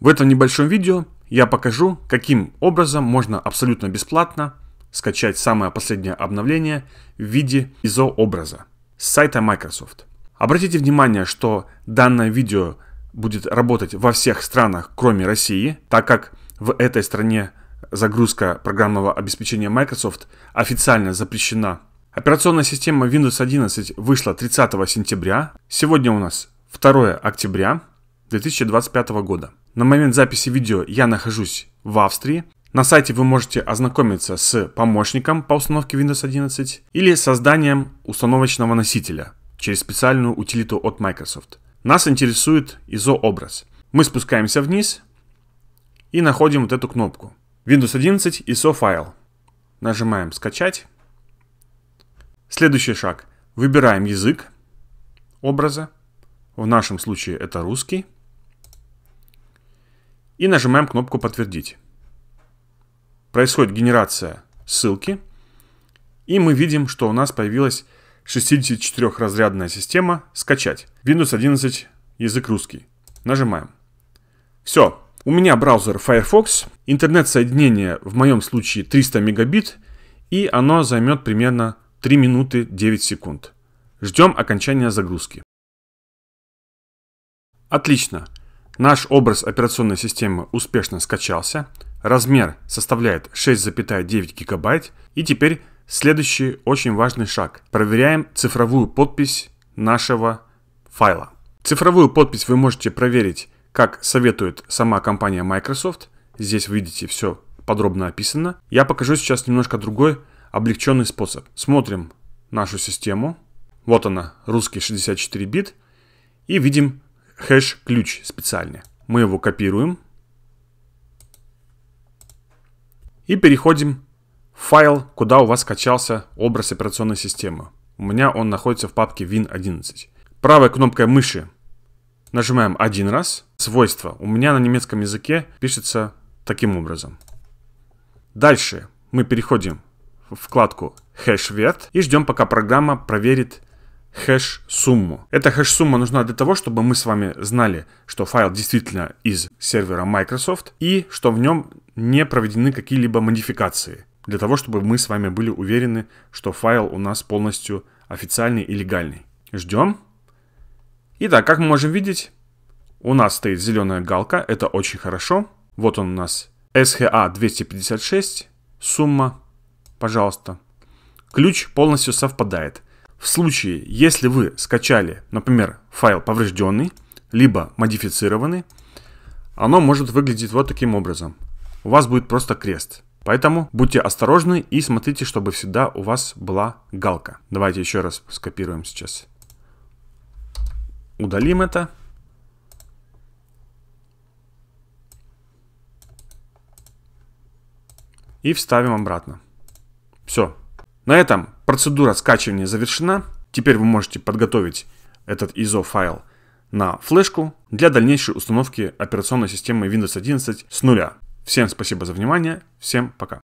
В этом небольшом видео я покажу, каким образом можно абсолютно бесплатно скачать самое последнее обновление в виде ISO-образа с сайта Microsoft. Обратите внимание, что данное видео будет работать во всех странах, кроме России, так как в этой стране загрузка программного обеспечения Microsoft официально запрещена. Операционная система Windows 11 вышла 30 сентября. Сегодня у нас 2 октября 2025 года. На момент записи видео я нахожусь в Австрии. На сайте вы можете ознакомиться с помощником по установке Windows 11 или созданием установочного носителя через специальную утилиту от Microsoft. Нас интересует ISO-образ. Мы спускаемся вниз и находим вот эту кнопку. Windows 11 ISO файл. Нажимаем «Скачать». Следующий шаг. Выбираем язык образа. В нашем случае это русский и нажимаем кнопку «Подтвердить». Происходит генерация ссылки, и мы видим, что у нас появилась 64-разрядная система «Скачать». Windows 11, язык русский. Нажимаем. Все, у меня браузер Firefox, интернет-соединение в моем случае 300 мегабит, и оно займет примерно 3 минуты 9 секунд. Ждем окончания загрузки. Отлично. Наш образ операционной системы успешно скачался, размер составляет 6,9 гигабайт, и теперь следующий очень важный шаг. Проверяем цифровую подпись нашего файла. Цифровую подпись вы можете проверить, как советует сама компания Microsoft. Здесь вы видите все подробно описано. Я покажу сейчас немножко другой облегченный способ. Смотрим нашу систему. Вот она, русский 64 бит. И видим хэш-ключ специальный. Мы его копируем. И переходим в файл, куда у вас скачался образ операционной системы. У меня он находится в папке Win11. Правой кнопкой мыши нажимаем один раз. Свойства. У меня на немецком языке пишется таким образом. Дальше мы переходим в вкладку хэшвет и ждем, пока программа проверит хэш-сумму. Эта хэш-сумма нужна для того, чтобы мы с вами знали, что файл действительно из сервера Microsoft и что в нем не проведены какие-либо модификации. Для того, чтобы мы с вами были уверены, что файл у нас полностью официальный и легальный. Ждем. Итак, как мы можем видеть, у нас стоит зеленая галка, это очень хорошо. Вот он у нас SHA 256, сумма, пожалуйста. Ключ полностью совпадает. В случае, если вы скачали, например, файл поврежденный, либо модифицированный, оно может выглядеть вот таким образом. У вас будет просто крест. Поэтому будьте осторожны и смотрите, чтобы всегда у вас была галка. Давайте еще раз скопируем сейчас. Удалим это. И вставим обратно. Все. На этом Процедура скачивания завершена. Теперь вы можете подготовить этот ISO файл на флешку для дальнейшей установки операционной системы Windows 11 с нуля. Всем спасибо за внимание, всем пока.